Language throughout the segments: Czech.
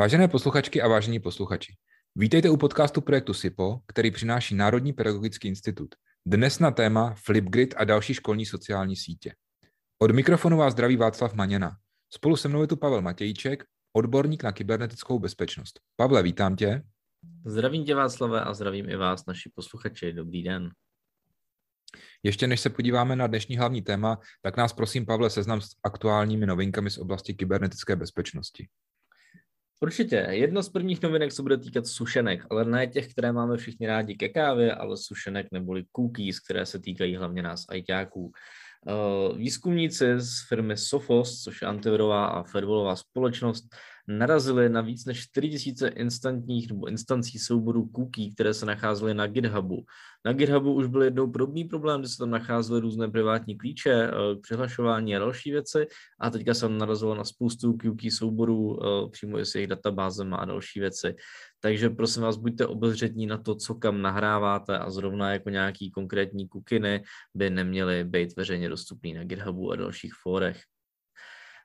Vážené posluchačky a vážení posluchači, vítejte u podcastu projektu SIPO, který přináší Národní pedagogický institut. Dnes na téma Flipgrid a další školní sociální sítě. Od mikrofonu vás zdraví Václav Maněna. Spolu se mnou je tu Pavel Matějček, odborník na kybernetickou bezpečnost. Pavle, vítám tě. Zdravím tě Václave a zdravím i vás, naši posluchači. Dobrý den. Ještě než se podíváme na dnešní hlavní téma, tak nás prosím, Pavle, seznam s aktuálními novinkami z oblasti kybernetické bezpečnosti. Určitě. Jedno z prvních novinek se bude týkat sušenek, ale ne těch, které máme všichni rádi ke kávě, ale sušenek neboli cookies, které se týkají hlavně nás ajťáků. Eh, výzkumníci z firmy Sophos, což je antivirová a firewallová společnost, narazili na víc než 4000 instantních nebo instancí souborů cookie, které se nacházely na GitHubu. Na GitHubu už byl jednou podobný problém, kdy se tam nacházely různé privátní klíče, eh, přihlašování a další věci a teďka jsem narazil na spoustu cookie souborů eh, přímo i s jejich databázem a další věci. Takže prosím vás, buďte obezřetní na to, co kam nahráváte a zrovna jako nějaký konkrétní kukiny by neměly být veřejně dostupný na GitHubu a dalších fórech.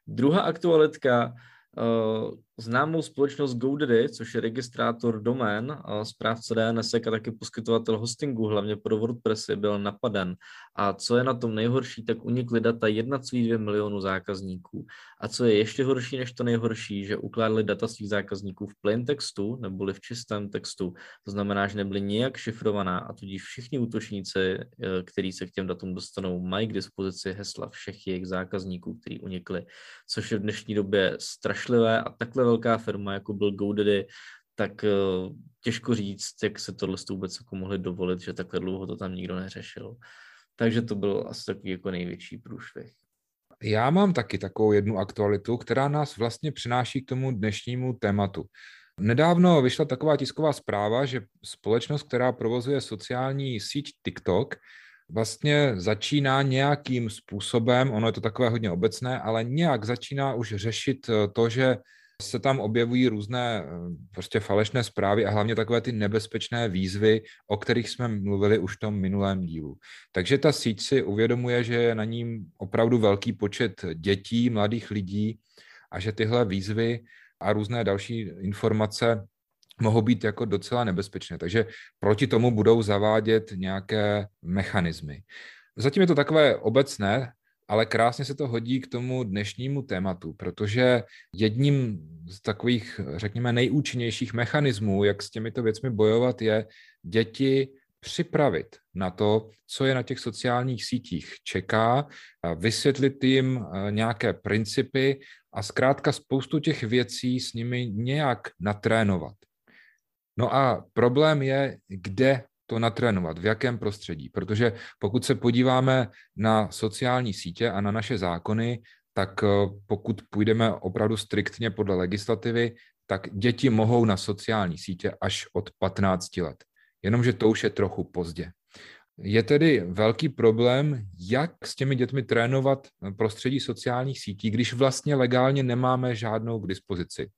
Druhá aktualitka 呃。známou společnost GoDaddy, což je registrátor domén, správce DNS a taky poskytovatel hostingu, hlavně pro WordPressy, byl napaden. A co je na tom nejhorší, tak unikly data 1,2 milionu zákazníků. A co je ještě horší než to nejhorší, že ukládali data svých zákazníků v plain textu, neboli v čistém textu. To znamená, že nebyly nijak šifrovaná a tudíž všichni útočníci, eh, kteří se k těm datům dostanou, mají k dispozici hesla všech jejich zákazníků, kteří unikli, což je v dnešní době strašlivé a takhle takhle velká firma, jako byl GoDaddy, tak eh, těžko říct, jak se tohle vůbec jako mohli dovolit, že takhle dlouho to tam nikdo neřešil. Takže to byl asi takový jako největší průšvih. Já mám taky takovou jednu aktualitu, která nás vlastně přináší k tomu dnešnímu tématu. Nedávno vyšla taková tisková zpráva, že společnost, která provozuje sociální síť TikTok, vlastně začíná nějakým způsobem, ono je to takové hodně obecné, ale nějak začíná už řešit eh, to, že se tam objevují různé eh, prostě falešné zprávy a hlavně takové ty nebezpečné výzvy, o kterých jsme mluvili už v tom minulém dílu. Takže ta síť si uvědomuje, že je na ním opravdu velký počet dětí, mladých lidí a že tyhle výzvy a různé další informace mohou být jako docela nebezpečné. Takže proti tomu budou zavádět nějaké mechanismy. Zatím je to takové obecné ale krásně se to hodí k tomu dnešnímu tématu, protože jedním z takových, řekněme, nejúčinnějších mechanismů, jak s těmito věcmi bojovat, je děti připravit na to, co je na těch sociálních sítích čeká, vysvětlit jim e, nějaké principy a zkrátka spoustu těch věcí s nimi nějak natrénovat. No a problém je, kde to natrénovat, v jakém prostředí. Protože pokud se podíváme na sociální sítě a na naše zákony, tak eh, pokud půjdeme opravdu striktně podle legislativy, tak děti mohou na sociální sítě až od 15 let. Jenomže to už je trochu pozdě. Je tedy velký problém, jak s těmi dětmi trénovat eh, prostředí sociálních sítí, když vlastně legálně nemáme žádnou k dispozici.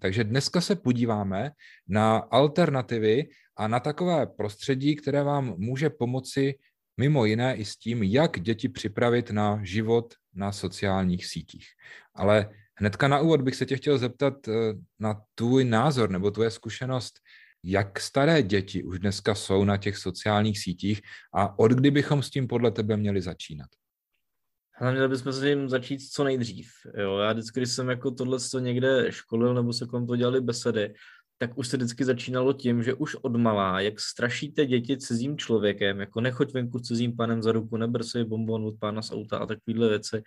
Takže dneska se podíváme na alternativy a na takové prostředí, které vám může pomoci mimo jiné i s tím, jak děti připravit na život na sociálních sítích. Ale hnedka na úvod bych se tě chtěl zeptat eh, na tvůj názor nebo tvoje zkušenost, jak staré děti už dneska jsou na těch sociálních sítích a od kdy bychom s tím podle tebe měli začínat? Ale měli bychom s tím začít co nejdřív. Jo? Já vždycky, když jsem jako tohle někde školil nebo se kolem to dělali besedy, tak už se vždycky začínalo tím, že už od malá jak strašíte děti cizím člověkem, jako nechoď venku s cizím panem za ruku, si bonbon od pána z auta a takovýhle věci.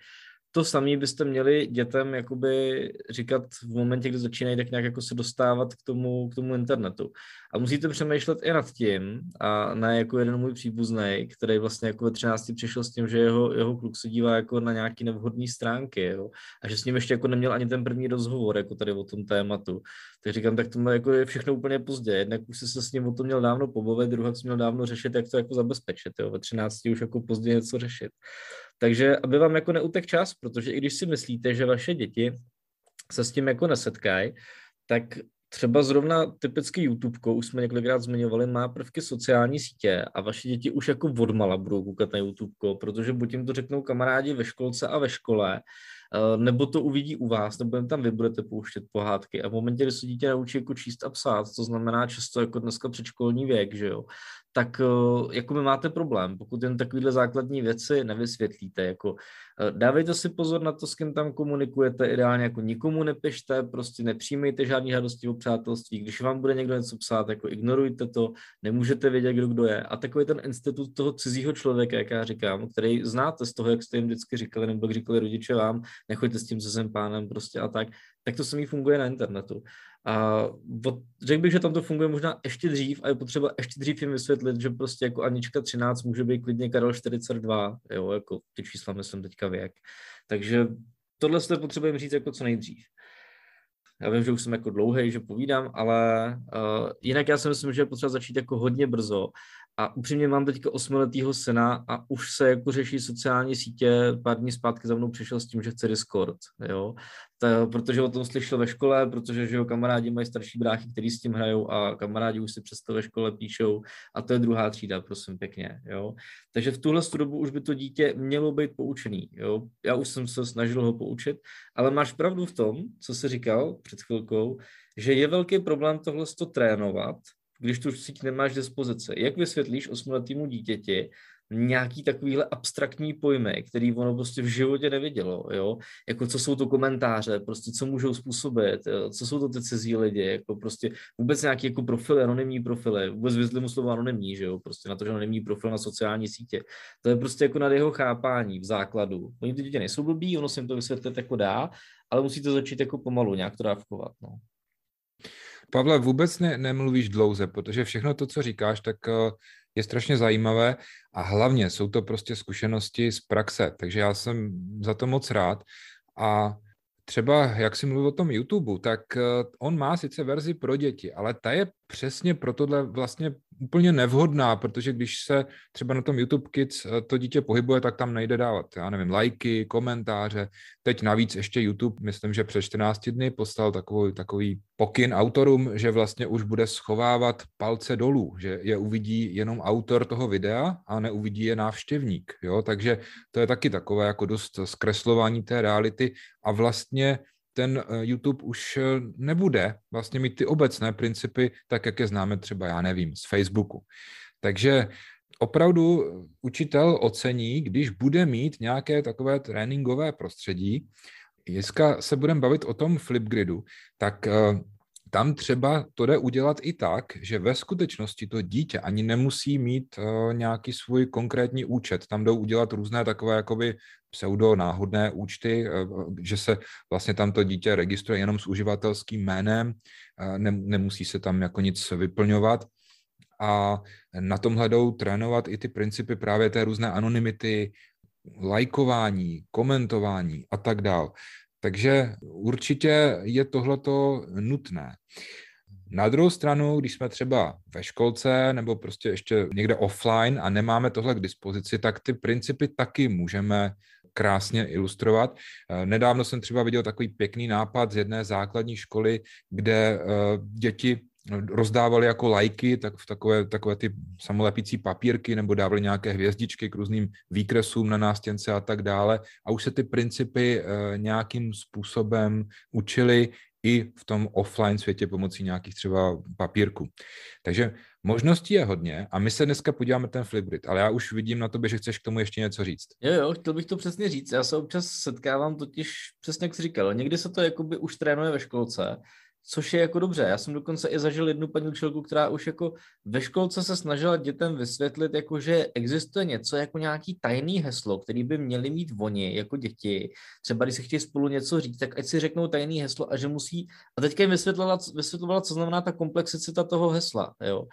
To samé byste měli dětem jakoby říkat v momentě, kdy začínají tak nějak jako se dostávat k tomu, k tomu internetu. A musíte přemýšlet i nad tím, a ne jako jeden můj příbuzný, který vlastně jako ve 13 přišel s tím, že jeho, jeho kluk se dívá jako na nějaký nevhodné stránky, jo? a že s ním ještě jako neměl ani ten první rozhovor jako tady o tom tématu. Tak říkám, tak tohle jako je všechno úplně pozdě. Jednak už jsi se s ním o tom měl dávno pobavit, druhá jsi měl dávno řešit, jak to jako zabezpečit. Jo? Ve 13 už jako pozdě něco řešit. Takže aby vám jako neutek čas, protože i když si myslíte, že vaše děti se s tím jako nesetkají, tak třeba zrovna typicky YouTube, už jsme několikrát zmiňovali, má prvky sociální sítě a vaše děti už jako odmala budou koukat na YouTube, protože buď jim to řeknou kamarádi ve školce a ve škole, Eh, nebo to uvidí u vás, nebo jen tam vy budete pouštět pohádky. A v momentě, kdy se dítě naučí jako číst a psát, to znamená často jako dneska předškolní věk, že jo, tak eh, jako my máte problém, pokud jen takovýhle základní věci nevysvětlíte, jako eh, dávejte si pozor na to, s kým tam komunikujete, ideálně jako nikomu nepište, prostě nepřijmejte žádný hadosti o přátelství, když vám bude někdo něco psát, jako ignorujte to, nemůžete vědět, kdo kdo je. A takový ten institut toho cizího člověka, jak já říkám, který znáte z toho, jak jste jim vždycky říkali, nebo jak říkali rodiče vám, nechoďte s tím, se pánem prostě a tak, tak to mi funguje na internetu. A od, řekl bych, že tam to funguje možná ještě dřív a je potřeba ještě dřív jim vysvětlit, že prostě jako Anička 13 může být klidně Karel 42, jo, jako ty čísla myslím teďka věk. Takže tohle se potřebujeme říct jako co nejdřív. Já vím, že už jsem jako dlouhý, že povídám, ale uh, jinak já si myslím, že je potřeba začít jako hodně brzo a upřímně mám teďka osmiletýho syna a už se jako řeší sociální sítě, pár dní zpátky za mnou přišel s tím, že chce Discord, jo. To, protože o tom slyšel ve škole, protože že jo, kamarádi mají starší bráchy, kteří s tím hrajou a kamarádi už si přesto ve škole píšou a to je druhá třída, prosím pěkně, jo. Takže v tuhle dobu už by to dítě mělo být poučený, jo. Já už jsem se snažil ho poučit, ale máš pravdu v tom, co jsi říkal před chvilkou, že je velký problém tohle trénovat, když tu síť nemáš dispozice. Jak vysvětlíš osmiletýmu dítěti nějaký takovýhle abstraktní pojmy, který ono prostě v životě nevidělo, jo? Jako co jsou to komentáře, prostě co můžou způsobit, jo? co jsou to ty cizí lidi, jako prostě vůbec nějaký jako profil, anonymní profily, vůbec vyzli mu slovo anonymní, že jo? Prostě na to, že anonymní profil na sociální sítě. To je prostě jako nad jeho chápání v základu. Oni ty děti nejsou blbí, ono se jim to vysvětlit jako dá, ale musíte začít jako pomalu nějak to dávkovat, no. Pavle, vůbec ne, nemluvíš dlouze, protože všechno to, co říkáš, tak eh, je strašně zajímavé a hlavně jsou to prostě zkušenosti z praxe, takže já jsem za to moc rád a třeba, jak si mluvil o tom YouTube, tak eh, on má sice verzi pro děti, ale ta je přesně pro tohle vlastně úplně nevhodná, protože když se třeba na tom YouTube Kids eh, to dítě pohybuje, tak tam nejde dávat, já nevím, lajky, komentáře. Teď navíc ještě YouTube, myslím, že před 14 dny postal takový, takový pokyn autorům, že vlastně už bude schovávat palce dolů, že je uvidí jenom autor toho videa a neuvidí je návštěvník. Jo? Takže to je taky takové jako dost zkreslování té reality a vlastně ten eh, YouTube už eh, nebude vlastně mít ty obecné principy, tak jak je známe třeba, já nevím, z Facebooku. Takže opravdu eh, učitel ocení, když bude mít nějaké takové tréninkové prostředí. Dneska se budeme bavit o tom Flipgridu, tak tam třeba to jde udělat i tak, že ve skutečnosti to dítě ani nemusí mít eh, nějaký svůj konkrétní účet. Tam jdou udělat různé takové jakoby pseudo náhodné účty, eh, že se vlastně tam to dítě registruje jenom s uživatelským jménem, eh, nemusí se tam jako nic vyplňovat. A na tomhle jdou trénovat i ty principy právě té různé anonymity, lajkování, komentování a tak dál. Takže určitě je tohleto nutné. Na druhou stranu, když jsme třeba ve školce nebo prostě ještě někde offline a nemáme tohle k dispozici, tak ty principy taky můžeme krásně ilustrovat. Eh, nedávno jsem třeba viděl takový pěkný nápad z jedné základní školy, kde eh, děti rozdávali jako lajky, tak v takové, takové ty samolepící papírky nebo dávali nějaké hvězdičky k různým výkresům na nástěnce a tak dále. A už se ty principy eh, nějakým způsobem učili i v tom offline světě pomocí nějakých třeba papírků. Takže možností je hodně a my se dneska podíváme ten Flipgrid, ale já už vidím na tobě, že chceš k tomu ještě něco říct. Jo, jo, chtěl bych to přesně říct. Já se občas setkávám totiž, přesně jak jsi říkal, někdy se to jakoby už trénuje ve školce, což je jako dobře. Já jsem dokonce i zažil jednu paní učilku, která už jako ve školce se snažila dětem vysvětlit, jako že existuje něco jako nějaký tajný heslo, který by měli mít oni jako děti. Třeba když si chtějí spolu něco říct, tak ať si řeknou tajný heslo a že musí. A teďka jim vysvětlovala, vysvětlovala co znamená ta komplexita toho hesla. Jo.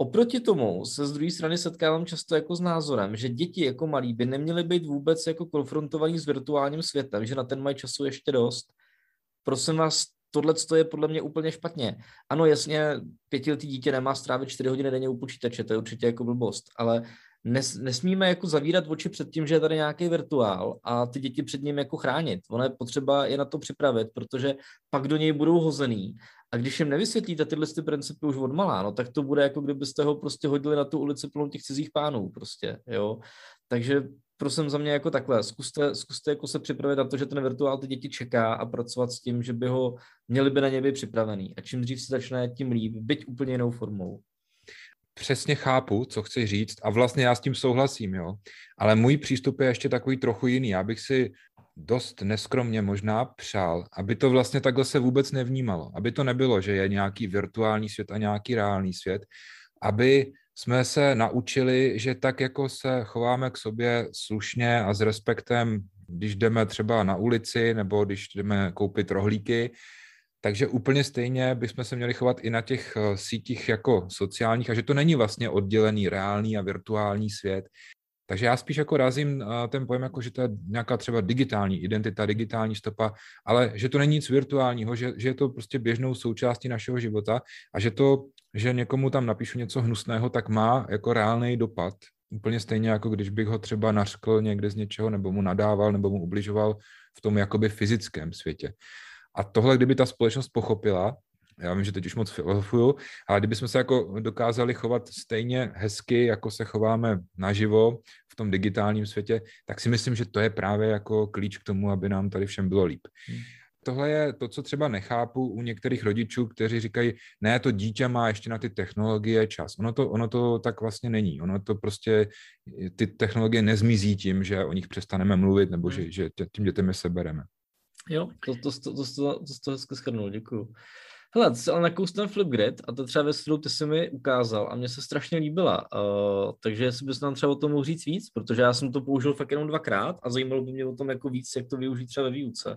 Oproti tomu se z druhé strany setkávám často jako s názorem, že děti jako malí by neměly být vůbec jako konfrontovaní s virtuálním světem, že na ten mají času ještě dost. Prosím vás, tohle je podle mě úplně špatně. Ano, jasně, pětiletý dítě nemá strávit čtyři hodiny denně u počítače, to je určitě jako blbost, ale nes, nesmíme jako zavírat oči před tím, že je tady nějaký virtuál a ty děti před ním jako chránit. Ono je potřeba je na to připravit, protože pak do něj budou hozený a když jim nevysvětlíte tyhle ty principy už od malá, no, tak to bude jako kdybyste ho prostě hodili na tu ulici plnou těch cizích pánů prostě, jo. Takže prosím za mě jako takhle, zkuste, zkuste jako se připravit na to, že ten virtuál ty děti čeká a pracovat s tím, že by ho, měli by na něj být připravený. A čím dřív se začne, tím líp, byť úplně jinou formou. Přesně chápu, co chci říct a vlastně já s tím souhlasím, jo. Ale můj přístup je ještě takový trochu jiný. Já bych si dost neskromně možná přál, aby to vlastně takhle se vůbec nevnímalo. Aby to nebylo, že je nějaký virtuální svět a nějaký reálný svět. Aby jsme se naučili, že tak jako se chováme k sobě slušně a s respektem, když jdeme třeba na ulici nebo když jdeme koupit rohlíky, takže úplně stejně bychom se měli chovat i na těch eh, sítích jako sociálních a že to není vlastně oddělený reálný a virtuální svět. Takže já spíš jako razím eh, ten pojem, jako že to je nějaká třeba digitální identita, digitální stopa, ale že to není nic virtuálního, že, že je to prostě běžnou součástí našeho života a že to že někomu tam napíšu něco hnusného, tak má jako reálný dopad. Úplně stejně jako když bych ho třeba nařkl někde z něčeho, nebo mu nadával, nebo mu ubližoval v tom jakoby fyzickém světě. A tohle, kdyby ta společnost pochopila, já vím, že teď už moc filozofuju, ale kdyby jsme se jako dokázali chovat stejně hezky, jako se chováme naživo v tom digitálním světě, tak si myslím, že to je právě jako klíč k tomu, aby nám tady všem bylo líp. Hmm tohle je to, co třeba nechápu u některých rodičů, kteří říkají, ne, to dítě má ještě na ty technologie čas. Ono to, ono to tak vlastně není. Ono to prostě, ty technologie nezmizí tím, že o nich přestaneme mluvit nebo že, hmm. že tím dětem je sebereme. Jo, to, to, to, to, to, to, to hezky schrnul, děkuju. Hele, jsi ale nakous ten Flipgrid a to třeba ve studiu ty jsi mi ukázal a mě se strašně líbila. Uh, takže jestli bys nám třeba o tom mohl říct víc, protože já jsem to použil fakt jenom dvakrát a zajímalo by mě o tom jako víc, jak to využít třeba ve výuce.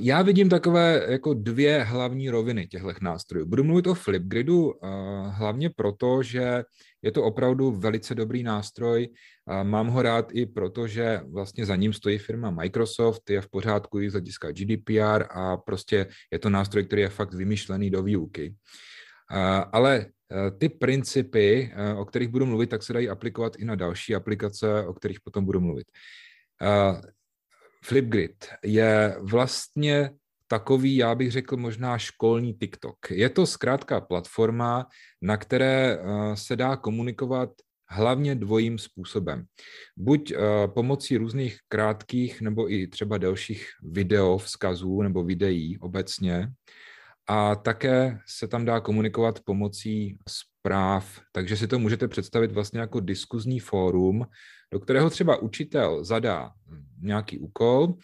Já vidím takové jako dvě hlavní roviny těchto nástrojů. Budu mluvit o Flipgridu eh, hlavně proto, že je to opravdu velice dobrý nástroj. Eh, mám ho rád i proto, že vlastně za ním stojí firma Microsoft, je v pořádku i z hlediska GDPR a prostě je to nástroj, který je fakt vymyšlený do výuky. Eh, ale ty principy, o kterých budu mluvit, tak se dají aplikovat i na další aplikace, o kterých potom budu mluvit. Flipgrid je vlastně takový, já bych řekl, možná školní TikTok. Je to zkrátka platforma, na které eh, se dá komunikovat hlavně dvojím způsobem. Buď eh, pomocí různých krátkých nebo i třeba delších video vzkazů nebo videí obecně, a také se tam dá komunikovat pomocí zpráv, takže si to můžete představit vlastně jako diskuzní fórum, do kterého třeba učitel zadá nějaký úkol,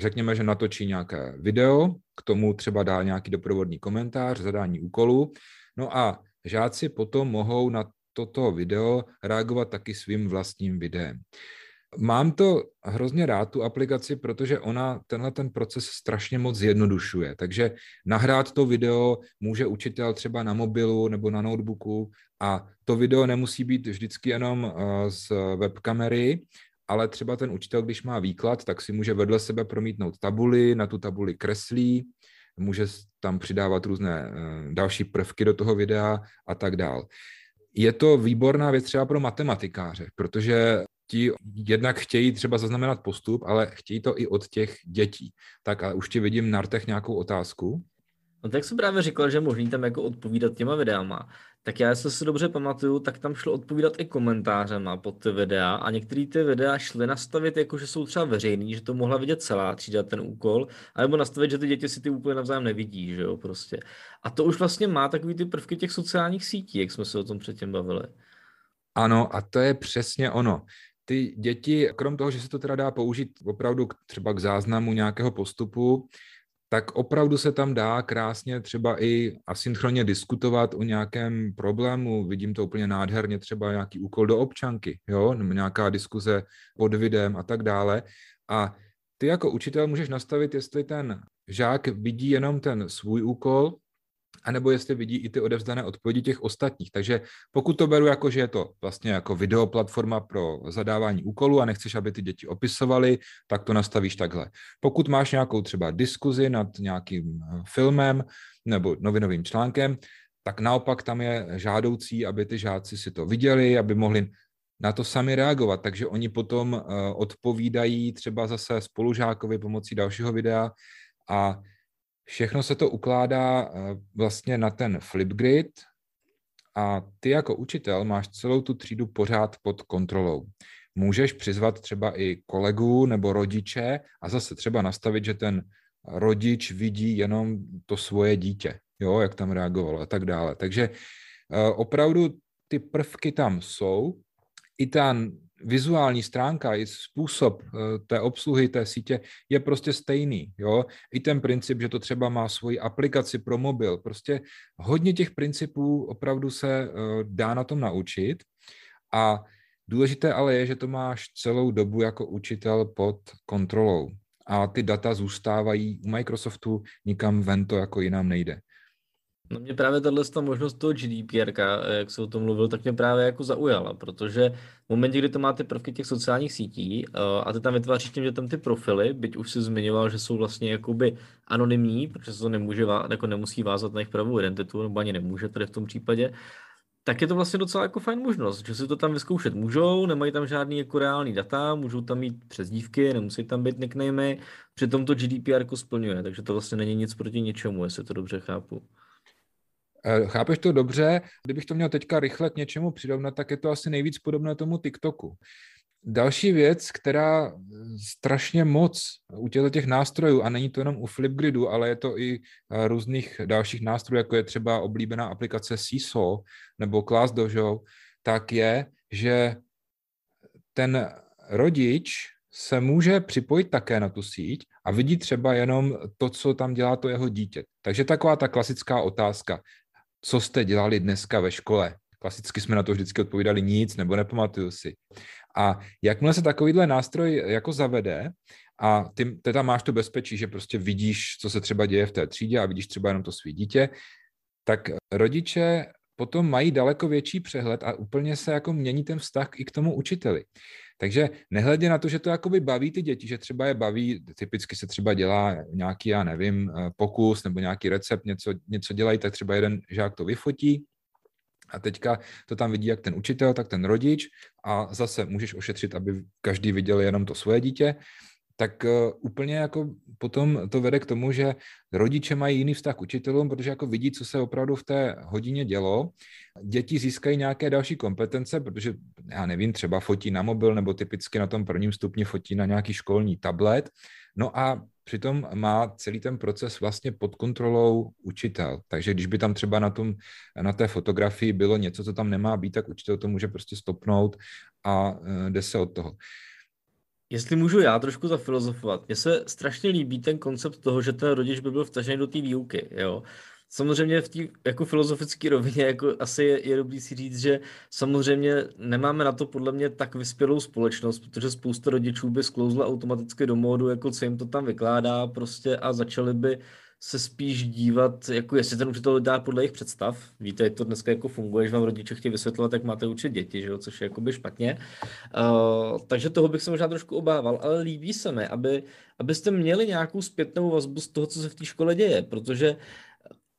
řekněme, že natočí nějaké video, k tomu třeba dá nějaký doprovodný komentář, zadání úkolu, no a žáci potom mohou na toto video reagovat taky svým vlastním videem. Mám to hrozně rád, tu aplikaci, protože ona tenhle ten proces strašně moc zjednodušuje. Takže nahrát to video může učitel třeba na mobilu nebo na notebooku a to video nemusí být vždycky jenom eh, z webkamery, ale třeba ten učitel, když má výklad, tak si může vedle sebe promítnout tabuli, na tu tabuli kreslí, může tam přidávat různé eh, další prvky do toho videa a tak dál. Je to výborná věc třeba pro matematikáře, protože ti jednak chtějí třeba zaznamenat postup, ale chtějí to i od těch dětí. Tak a už ti vidím na rtech nějakou otázku. No tak jsem právě říkal, že možný tam jako odpovídat těma videama. Tak já, jestli si dobře pamatuju, tak tam šlo odpovídat i komentářema pod ty videa a některé ty videa šly nastavit, jako že jsou třeba veřejný, že to mohla vidět celá třída ten úkol, alebo nastavit, že ty děti si ty úplně navzájem nevidí, že jo, prostě. A to už vlastně má takový ty prvky těch sociálních sítí, jak jsme se o tom předtím bavili. Ano, a to je přesně ono ty děti, krom toho, že se to teda dá použít opravdu k, třeba k záznamu nějakého postupu, tak opravdu se tam dá krásně třeba i asynchronně diskutovat o nějakém problému. Vidím to úplně nádherně, třeba nějaký úkol do občanky, jo? nebo nějaká diskuze pod videem a tak dále. A ty jako učitel můžeš nastavit, jestli ten žák vidí jenom ten svůj úkol, anebo jestli vidí i ty odevzdané odpovědi těch ostatních. Takže pokud to beru jako, že je to vlastně jako videoplatforma pro zadávání úkolů a nechceš, aby ty děti opisovaly, tak to nastavíš takhle. Pokud máš nějakou třeba diskuzi nad nějakým eh, filmem nebo novinovým článkem, tak naopak tam je žádoucí, aby ty žáci si to viděli, aby mohli na to sami reagovat, takže oni potom eh, odpovídají třeba zase spolužákovi pomocí dalšího videa a Všechno se to ukládá eh, vlastně na ten Flipgrid a ty jako učitel máš celou tu třídu pořád pod kontrolou. Můžeš přizvat třeba i kolegu nebo rodiče a zase třeba nastavit, že ten rodič vidí jenom to svoje dítě, jo, jak tam reagovalo a tak dále. Takže eh, opravdu ty prvky tam jsou. I ta vizuální stránka i způsob eh, té obsluhy té sítě je prostě stejný. Jo? I ten princip, že to třeba má svoji aplikaci pro mobil. Prostě hodně těch principů opravdu se eh, dá na tom naučit a důležité ale je, že to máš celou dobu jako učitel pod kontrolou a ty data zůstávají u Microsoftu, nikam ven to jako jinam nejde. No mě právě tahle ta možnost toho GDPR, eh, jak se o tom mluvil, tak mě právě jako zaujala, protože v momentě, kdy to máte prvky těch sociálních sítí eh, a ty tam vytváříš že tam ty profily, byť už si zmiňoval, že jsou vlastně jakoby anonymní, protože se to nemůže, jako nemusí vázat na jejich pravou identitu, nebo ani nemůže tady v tom případě, tak je to vlastně docela jako fajn možnost, že si to tam vyzkoušet můžou, nemají tam žádný jako reální data, můžou tam mít přezdívky, nemusí tam být nicknamey, přitom to GDPR splňuje, takže to vlastně není nic proti ničemu, jestli to dobře chápu. Eh, chápeš to dobře? Kdybych to měl teďka rychle k něčemu přirovnat, tak je to asi nejvíc podobné tomu TikToku. Další věc, která strašně moc u těchto těch nástrojů, a není to jenom u Flipgridu, ale je to i eh, různých dalších nástrojů, jako je třeba oblíbená aplikace Seesaw nebo Class Dojo, tak je, že ten rodič se může připojit také na tu síť a vidí třeba jenom to, co tam dělá to jeho dítě. Takže taková ta klasická otázka co jste dělali dneska ve škole. Klasicky jsme na to vždycky odpovídali nic nebo nepamatuju si. A jakmile se takovýhle nástroj eh, jako zavede a ty teda máš to bezpečí, že prostě vidíš, co se třeba děje v té třídě a vidíš třeba jenom to svý dítě, tak rodiče potom mají daleko větší přehled a úplně se jako mění ten vztah i k tomu učiteli. Takže nehledě na to, že to jakoby baví ty děti, že třeba je baví, typicky se třeba dělá nějaký, já nevím, eh, pokus nebo nějaký recept, něco, něco dělají, tak třeba jeden žák to vyfotí, a teďka to tam vidí jak ten učitel, tak ten rodič a zase můžeš ošetřit, aby každý viděl jenom to svoje dítě tak eh, úplně jako potom to vede k tomu, že rodiče mají jiný vztah k učitelům, protože jako vidí, co se opravdu v té hodině dělo. Děti získají nějaké další kompetence, protože já nevím, třeba fotí na mobil nebo typicky na tom prvním stupni fotí na nějaký školní tablet. No a přitom má celý ten proces vlastně pod kontrolou učitel. Takže když by tam třeba na, tom, na té fotografii bylo něco, co tam nemá být, tak učitel to může prostě stopnout a eh, jde se od toho. Jestli můžu já trošku zafilozofovat, mně se strašně líbí ten koncept toho, že ten rodič by byl vtažený do té výuky, jo. Samozřejmě v té jako filozofické rovině jako asi je, je dobrý si říct, že samozřejmě nemáme na to podle mě tak vyspělou společnost, protože spousta rodičů by sklouzla automaticky do módu, jako co jim to tam vykládá prostě a začali by se spíš dívat, jako jestli ten učitel dá podle jejich představ. Víte, jak to dneska jako funguje, že vám rodiče chtějí vysvětlovat, tak máte učit děti, že jo? což je by špatně. Uh, takže toho bych se možná trošku obával, ale líbí se mi, aby, abyste měli nějakou zpětnou vazbu z toho, co se v té škole děje, protože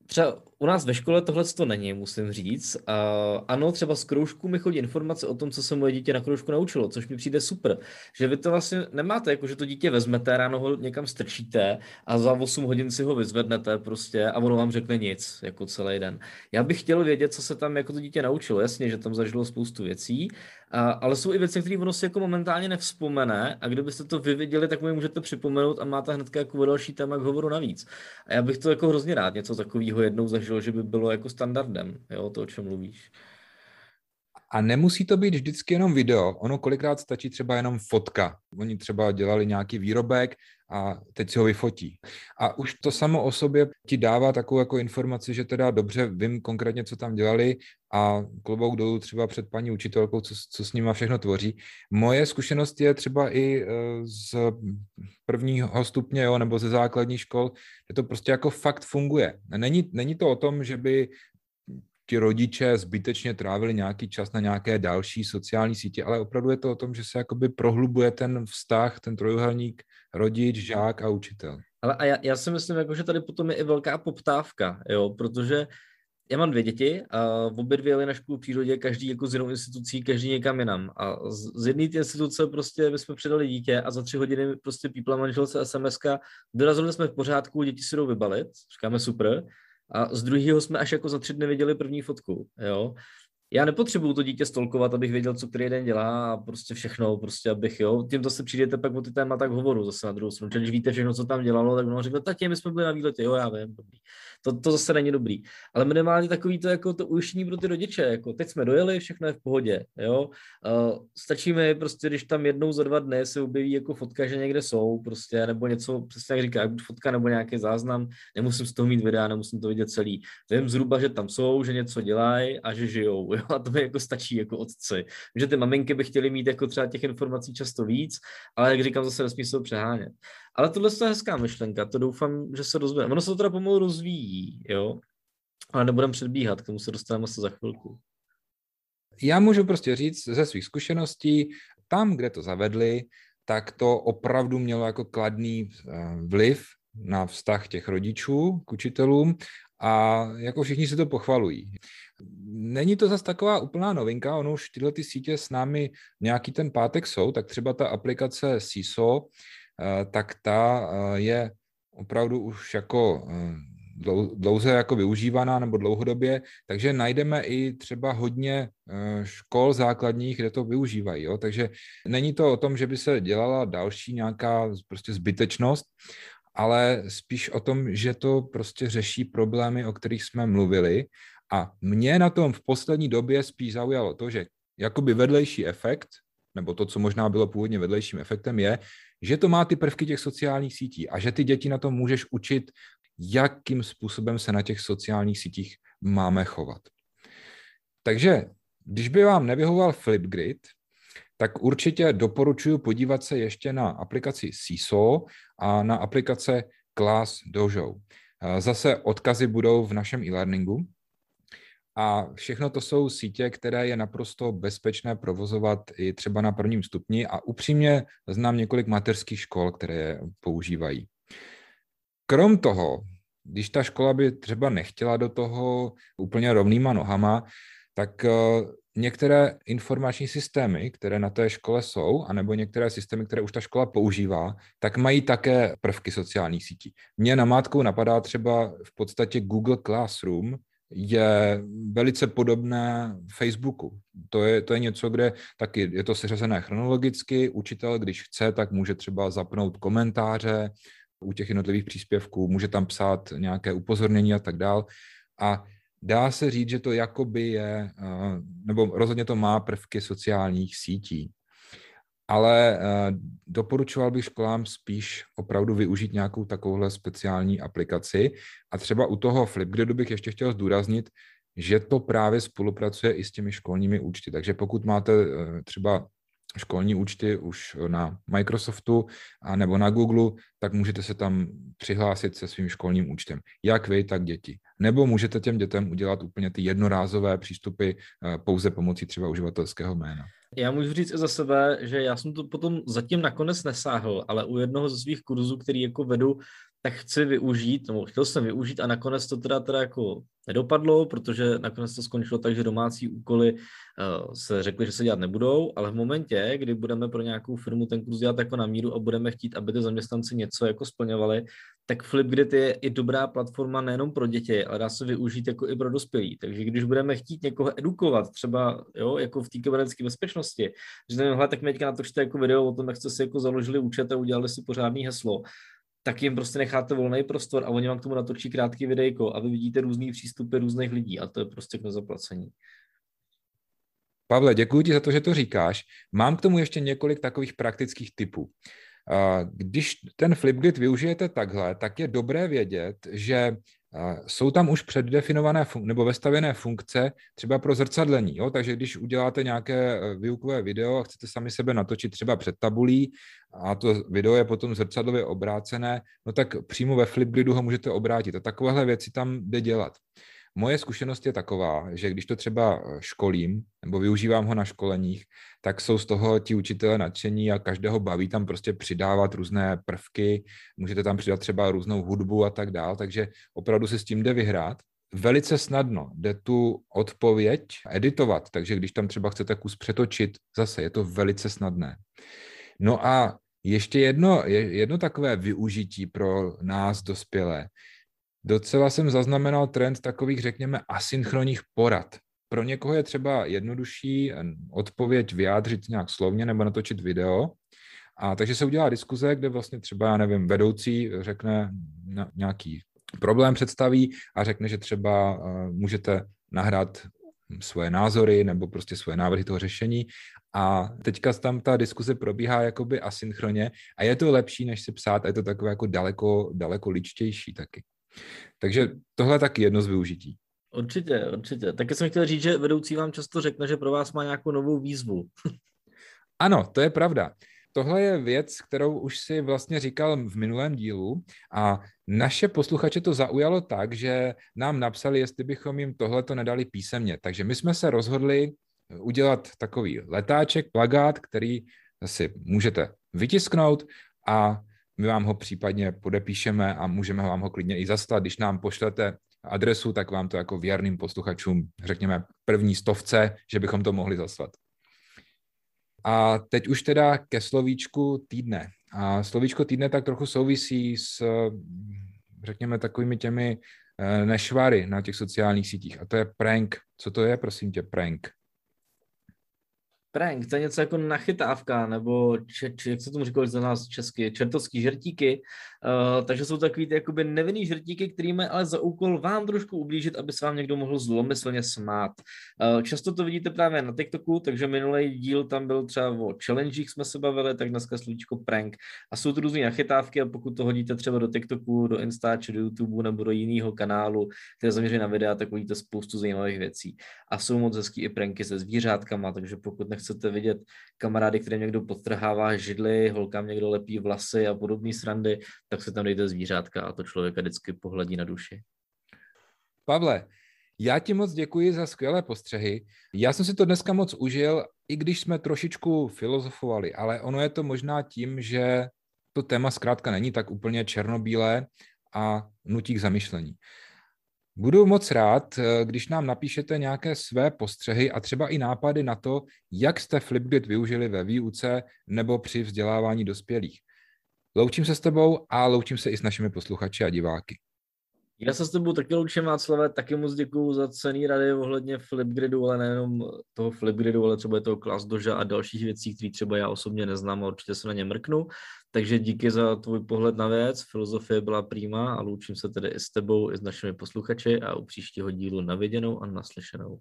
třeba u nás ve škole tohle to není, musím říct. Uh, ano, třeba z kroužku mi chodí informace o tom, co se moje dítě na kroužku naučilo, což mi přijde super. Že vy to vlastně nemáte, jako že to dítě vezmete, ráno ho někam strčíte a za 8 hodin si ho vyzvednete prostě a ono vám řekne nic, jako celý den. Já bych chtěl vědět, co se tam jako to dítě naučilo. Jasně, že tam zažilo spoustu věcí, uh, ale jsou i věci, které ono si jako momentálně nevzpomene a kdybyste to vyviděli, tak mu je můžete připomenout a máte hned jako další téma k hovoru navíc. A já bych to jako hrozně rád něco takového jednou zažil nezdrželo, že by bylo jako standardem, jo, to, o čem mluvíš. A nemusí to být vždycky jenom video. Ono kolikrát stačí třeba jenom fotka. Oni třeba dělali nějaký výrobek, a teď si ho vyfotí. A už to samo o sobě ti dává takovou jako informaci, že teda dobře vím konkrétně, co tam dělali a klobouk dolů třeba před paní učitelkou, co, co s nima všechno tvoří. Moje zkušenost je třeba i eh, z prvního stupně jo, nebo ze základních škol, že to prostě jako fakt funguje. Není, není to o tom, že by ti rodiče zbytečně trávili nějaký čas na nějaké další sociální sítě, ale opravdu je to o tom, že se jakoby prohlubuje ten vztah, ten trojuhelník rodič, mhm. žák a učitel. Ale a já, já si myslím, jako, že tady potom je i velká poptávka, jo, protože já mám dvě děti a obě dvě jeli na školu v přírodě, každý jako z jinou institucí, každý někam jinam. A z, z jedné instituce prostě my jsme předali dítě a za tři hodiny prostě pípla manželce SMS-ka, dorazili jsme v pořádku, děti si jdou vybalit, říkáme super, a z druhého jsme až jako za tři dny viděli první fotku, jo já nepotřebuju to dítě stolkovat, abych věděl, co který den dělá a prostě všechno, prostě abych, jo. Tím zase přijdete pak o ty téma tak hovoru zase na druhou stranu. Když víte všechno, co tam dělalo, tak ono řekne, tati, my jsme byli na výletě, jo, já vím, dobrý. To, to zase není dobrý. Ale minimálně takový to, jako to ujištění pro ty rodiče, jako teď jsme dojeli, všechno je v pohodě, jo. Uh, stačí mi prostě, když tam jednou za dva dny se objeví jako fotka, že někde jsou, prostě, nebo něco, přesně jak říká, fotka nebo nějaký záznam, nemusím z toho mít videa, nemusím to vidět celý. Vím zhruba, že tam jsou, že něco dělají a že žijou, jo, a to mi jako stačí jako otci. Že ty maminky by chtěly mít jako třeba těch informací často víc, ale jak říkám, zase nesmí se přehánět. Ale tohle je hezká myšlenka, to doufám, že se rozvíjí. Ono se to teda pomalu rozvíjí, jo, ale nebudem předbíhat, k tomu se dostaneme asi za chvilku. Já můžu prostě říct ze svých zkušeností, tam, kde to zavedli, tak to opravdu mělo jako kladný eh, vliv na vztah těch rodičů k učitelům a jako všichni si to pochvalují. Není to zase taková úplná novinka, ono už tyhle ty sítě s námi nějaký ten pátek jsou, tak třeba ta aplikace CISO, eh, tak ta eh, je opravdu už jako eh, dlouze jako využívaná nebo dlouhodobě, takže najdeme i třeba hodně škol základních, kde to využívají. Jo? Takže není to o tom, že by se dělala další nějaká prostě zbytečnost, ale spíš o tom, že to prostě řeší problémy, o kterých jsme mluvili. A mě na tom v poslední době spíš zaujalo to, že jakoby vedlejší efekt, nebo to, co možná bylo původně vedlejším efektem, je, že to má ty prvky těch sociálních sítí a že ty děti na tom můžeš učit, jakým způsobem se na těch sociálních sítích máme chovat. Takže když by vám nevyhoval Flipgrid, tak určitě doporučuji podívat se ještě na aplikaci CISO a na aplikace Class Dojo. Eh, zase odkazy budou v našem e-learningu. A všechno to jsou sítě, které je naprosto bezpečné provozovat i třeba na prvním stupni a upřímně znám několik mateřských škol, které je používají. Krom toho, když ta škola by třeba nechtěla do toho úplně rovnýma nohama, tak eh, některé informační systémy, které na té škole jsou, anebo některé systémy, které už ta škola používá, tak mají také prvky sociálních sítí. Mně namátkou napadá třeba v podstatě Google Classroom, je velice podobné Facebooku. To je, to je něco, kde taky je to seřazené chronologicky. Učitel, když chce, tak může třeba zapnout komentáře u těch jednotlivých příspěvků, může tam psát nějaké upozornění a tak dále. A dá se říct, že to jakoby je, eh, nebo rozhodně to má prvky sociálních sítí. Ale eh, doporučoval bych školám spíš opravdu využít nějakou takovouhle speciální aplikaci. A třeba u toho Flipgridu bych ještě chtěl zdůraznit, že to právě spolupracuje i s těmi školními účty. Takže pokud máte eh, třeba školní účty už na Microsoftu a nebo na Google, tak můžete se tam přihlásit se svým školním účtem. Jak vy, tak děti. Nebo můžete těm dětem udělat úplně ty jednorázové přístupy eh, pouze pomocí třeba uživatelského jména. Já můžu říct i za sebe, že já jsem to potom zatím nakonec nesáhl, ale u jednoho ze svých kurzů, který jako vedu tak chci využít, nebo chtěl jsem využít a nakonec to teda, teda jako nedopadlo, protože nakonec to skončilo tak, že domácí úkoly uh, se řekly, že se dělat nebudou, ale v momentě, kdy budeme pro nějakou firmu ten kurz dělat jako na míru a budeme chtít, aby ty zaměstnanci něco jako splňovali, tak Flipgrid je i dobrá platforma nejenom pro děti, ale dá se využít jako i pro dospělí. Takže když budeme chtít někoho edukovat, třeba jo, jako v té kybernetické bezpečnosti, že nevím, hele, tak mi teďka natočte jako video o tom, jak jste si jako založili účet a udělali si pořádný heslo, tak jim prostě necháte volný prostor a oni vám k tomu natočí krátký videjko a vy vidíte různý přístupy různých lidí a to je prostě k nezaplacení. Pavle, děkuji ti za to, že to říkáš. Mám k tomu ještě několik takových praktických typů. Když ten Flipgrid využijete takhle, tak je dobré vědět, že jsou tam už předdefinované fun- nebo vestavěné funkce třeba pro zrcadlení. Jo? Takže když uděláte nějaké eh, výukové video a chcete sami sebe natočit třeba před tabulí a to video je potom zrcadlově obrácené, no tak přímo ve Flipgridu ho můžete obrátit. A takovéhle věci tam jde dělat. Moje zkušenost je taková, že když to třeba eh, školím nebo využívám ho na školeních, tak jsou z toho ti učitelé nadšení a každého baví tam prostě přidávat různé prvky, můžete tam přidat třeba různou hudbu a tak dál, takže opravdu se s tím jde vyhrát. Velice snadno jde tu odpověď editovat, takže když tam třeba chcete kus přetočit, zase je to velice snadné. No a ještě jedno, jedno takové využití pro nás dospělé Docela jsem zaznamenal trend takových, řekněme, asynchronních porad. Pro někoho je třeba jednodušší odpověď vyjádřit nějak slovně nebo natočit video. A takže se udělá diskuze, kde vlastně třeba, já nevím, vedoucí řekne nějaký problém představí a řekne, že třeba eh, můžete nahrát svoje názory nebo prostě svoje návrhy toho řešení. A teďka tam ta diskuze probíhá jakoby asynchronně a je to lepší, než si psát a je to takové jako daleko, daleko ličtější taky. Takže tohle je taky jedno z využití. Určitě, určitě. Taky jsem chtěl říct, že vedoucí vám často řekne, že pro vás má nějakou novou výzvu. ano, to je pravda. Tohle je věc, kterou už si vlastně říkal v minulém dílu a naše posluchače to zaujalo tak, že nám napsali, jestli bychom jim tohleto nedali písemně. Takže my jsme se rozhodli udělat takový letáček, plagát, který si můžete vytisknout a my vám ho případně podepíšeme a můžeme vám ho klidně i zaslat. Když nám pošlete adresu, tak vám to jako věrným posluchačům řekněme první stovce, že bychom to mohli zaslat. A teď už teda ke slovíčku týdne. A slovíčko týdne tak trochu souvisí s, řekněme, takovými těmi eh, nešvary na těch sociálních sítích. A to je prank. Co to je, prosím tě, prank? prank, to je něco jako nachytávka, nebo če, če, jak se tomu říkalo za nás česky, čertovský žertíky, Eh, takže jsou takový ty jakoby nevinný žrtíky, který mají ale za úkol vám trošku ublížit, aby se vám někdo mohl zlomyslně smát. Uh, často to vidíte právě na TikToku, takže minulý díl tam byl třeba o challengech jsme se bavili, tak dneska slučko prank. A jsou to různé nachytávky a pokud to hodíte třeba do TikToku, do Insta, či do YouTube nebo do jiného kanálu, které zaměří na videa, tak uvidíte spoustu zajímavých věcí. A jsou moc hezký i pranky se zvířátkama, takže pokud nechcete vidět kamarády, které někdo podtrhává židly, holkám někdo lepí vlasy a podobné srandy, tak tak se tam dejte zvířátka a to člověka vždycky pohledí na duši. Pavle, já ti moc děkuji za skvělé postřehy. Já jsem si to dneska moc užil, i když jsme trošičku filozofovali, ale ono je to možná tím, že to téma zkrátka není tak úplně černobílé a nutí k zamyšlení. Budu moc rád, eh, když nám napíšete nějaké své postřehy a třeba i nápady na to, jak jste Flipgrid využili ve výuce nebo při vzdělávání dospělých. Loučím se s tebou a loučím se i s našimi posluchači a diváky. Já se s tebou taky loučím, Václave, taky moc děkuju za cený rady ohledně Flipgridu, ale nejenom toho Flipgridu, ale třeba je toho Klasdoža a dalších věcí, které třeba já osobně neznám a určitě se na ně mrknu. Takže díky za tvůj pohled na věc, filozofie byla přímá a loučím se tedy i s tebou, i s našimi posluchači a u příštího dílu naviděnou a naslyšenou.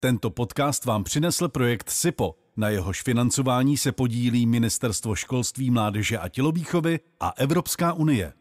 Tento podcast vám přinesl projekt SIPO, na jehož financování se podílí Ministerstvo školství, mládeže a tělovýchovy a Evropská unie.